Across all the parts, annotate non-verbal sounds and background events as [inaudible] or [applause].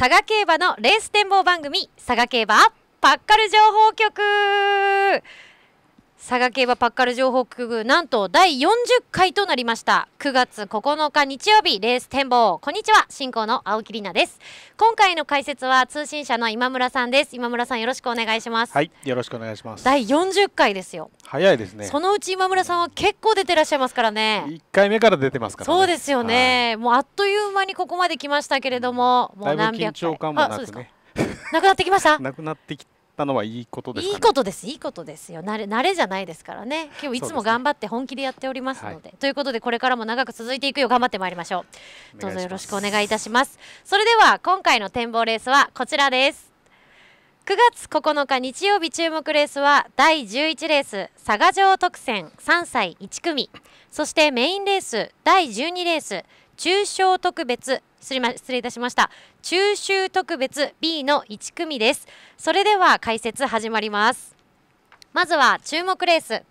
佐賀競馬のレース展望番組佐賀競馬パッカル情報局佐賀競馬パッカル情報局なんと第40回となりました9月9日日曜日レース展望こんにちは進行の青木里奈です今回の解説は通信社の今村さんです今村さんよろしくお願いしますはいよろしくお願いします第40回ですよ早いですねそのうち今村さんは結構出てらっしゃいますからね1回目から出てますから、ね、そうですよね、もうあっという間にここまで来ましたけれどももう何百回あそうですかなくなってきました [laughs] なくなってきったのはいいことです、ね、いいことですいいことですよ慣れ慣れじゃないですからね今日いつも頑張って本気でやっておりますので、ねはい、ということでこれからも長く続いていくよう頑張ってまいりましょうどうぞよろしくお願いいたしますそれでは今回の展望レースはこちらです9月9日日曜日注目レースは第11レース佐賀城特選3歳1組そしてメインレース第12レース中小特別失礼,、ま、失礼いたしました中秋特別 B の1組ですそれでは解説始まりますまずは注目レース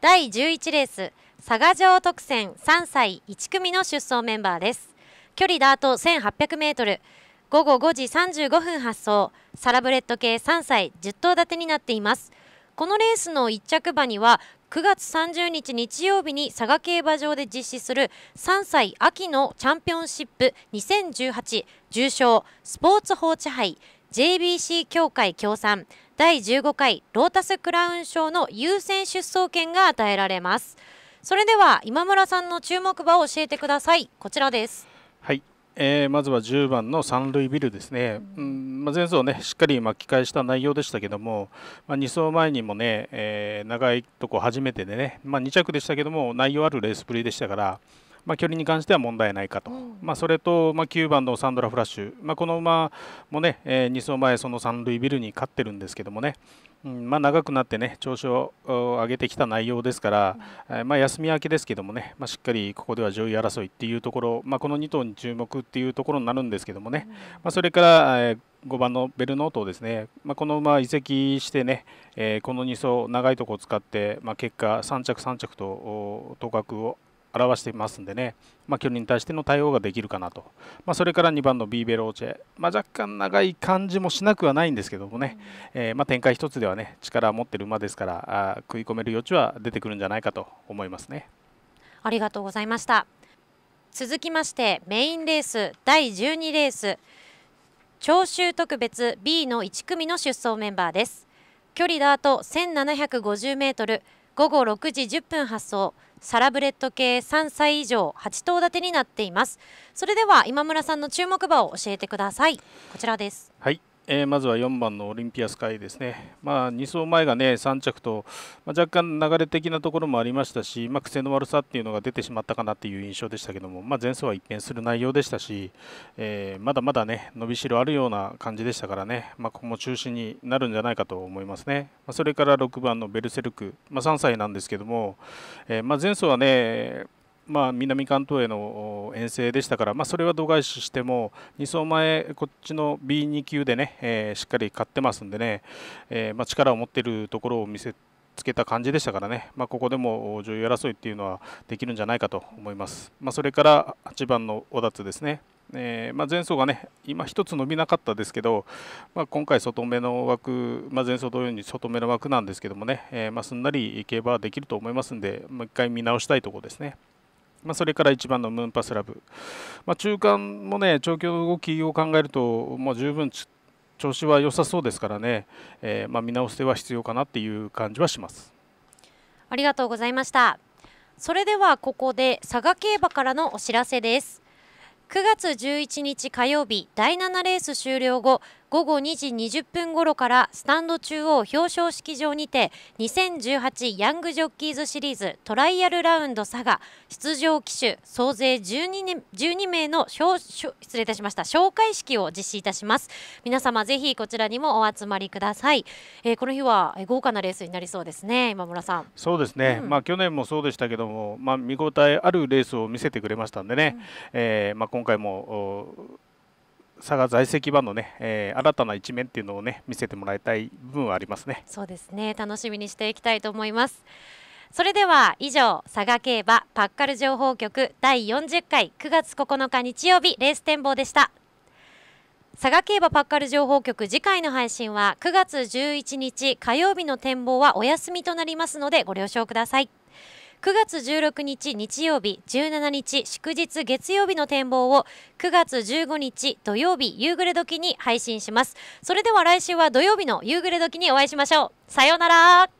第11レース佐賀城特選3歳1組の出走メンバーです距離ダート 1800m 午後5時35分発送サラブレッド系3歳10頭立てになっていますこのレースの1着馬には9月30日日曜日に佐賀競馬場で実施する3歳秋のチャンピオンシップ2018重賞スポーツ放置杯 JBC 協会協賛第15回ロータスクラウン賞の優先出走権が与えられますそれでは今村さんの注目馬を教えてくださいこちらですはい、えー、まずは10番の三塁ビルですね、うんまあ、前走ねしっかり巻き返した内容でしたけども、まあ、2走前にもね、えー、長いとこ初めてでね、まあ、2着でしたけども内容あるレースぶりでしたから、まあ、距離に関しては問題ないかと、まあ、それと、まあ、9番のサンドラ・フラッシュ、まあ、この馬もね、えー、2走前、その三塁ビルに勝ってるんですけどもね、うんまあ、長くなってね調子を上げてきた内容ですから、うん、えー、まあ、休み明けですけどもね、まあ、しっかりここでは上位争いっていうところ、まあ、この2頭に注目っていうところになるんですけどもね、うん、まあ、それから、えー5番のベルノートをですね、まあ、この馬移籍してね、えー、この2走長いところを使って、まあ、結果3着3着と頭角を表していますんでね、まあ、距離に対しての対応ができるかなと、まあ、それから2番のビーベローチェ、まあ、若干長い感じもしなくはないんですけどもね、えー、ま展開1つではね力を持ってる馬ですからあ食い込める余地は出てくるんじゃないかと思いますね。ありがとうございました続きましてメインレース第12レース長州特別 B の1組の出走メンバーです距離だと1750メートル午後6時10分発送サラブレッド系3歳以上8頭立てになっていますそれでは今村さんの注目馬を教えてくださいこちらですはいえー、まずは4番のオリンピアスカイですね、まあ、2走前が、ね、3着と、まあ、若干流れ的なところもありましたし、まあ、癖の悪さっていうのが出てしまったかなっていう印象でしたけども、まあ、前走は一変する内容でしたし、えー、まだまだ、ね、伸びしろあるような感じでしたからね、まあ、ここも中心になるんじゃないかと思いますね、まそれから6番のベルセルク、ま3歳なんですけども、えー、ま前走はねまあ、南関東への遠征でしたから、まあ、それは度外視しても2走前、こっちの B2 級でね、えー、しっかり勝ってますんでね、えー、まあ、力を持っているところを見せつけた感じでしたからね、まあ、ここでも女優争いっていうのはできるんじゃないかと思います。まあ、それから8番の小達ですね。えー、まあ、前走がね今1つ伸びなかったですけど、まあ、今回外目の枠、まあ、前走同様に外目の枠なんですけどもね、えー、ますんなり競馬はできると思いますんでもう1回見直したいところですね。まあ、それから1番のムーンパスラブ、まあ、中間もね調教の動きを考えると、まあ、十分調子は良さそうですからね、えー、まあ、見直しては必要かなっていう感じはしますありがとうございましたそれではここで佐賀競馬からのお知らせです9月11日火曜日第7レース終了後午後2時20分ごろからスタンド中央表彰式場にて2018ヤングジョッキーズシリーズトライアルラウンド佐賀出場機種総勢 12, 年12名の失礼いたしました紹介式を実施いたします皆様ぜひこちらにもお集まりください、えー、この日は豪華なレースになりそうですね今村さんそうですね、うん、まあ去年もそうでしたけどもまあ見応えあるレースを見せてくれましたんでね、うん、えー、まあ今回も佐賀在籍版のね、えー、新たな一面っていうのをね見せてもらいたい部分はありますねそうですね楽しみにしていきたいと思いますそれでは以上佐賀競馬パッカル情報局第40回9月9日日曜日レース展望でした佐賀競馬パッカル情報局次回の配信は9月11日火曜日の展望はお休みとなりますのでご了承ください9月16日日曜日17日祝日月曜日の展望を9月15日土曜日夕暮れ時に配信しますそれでは来週は土曜日の夕暮れ時にお会いしましょうさようなら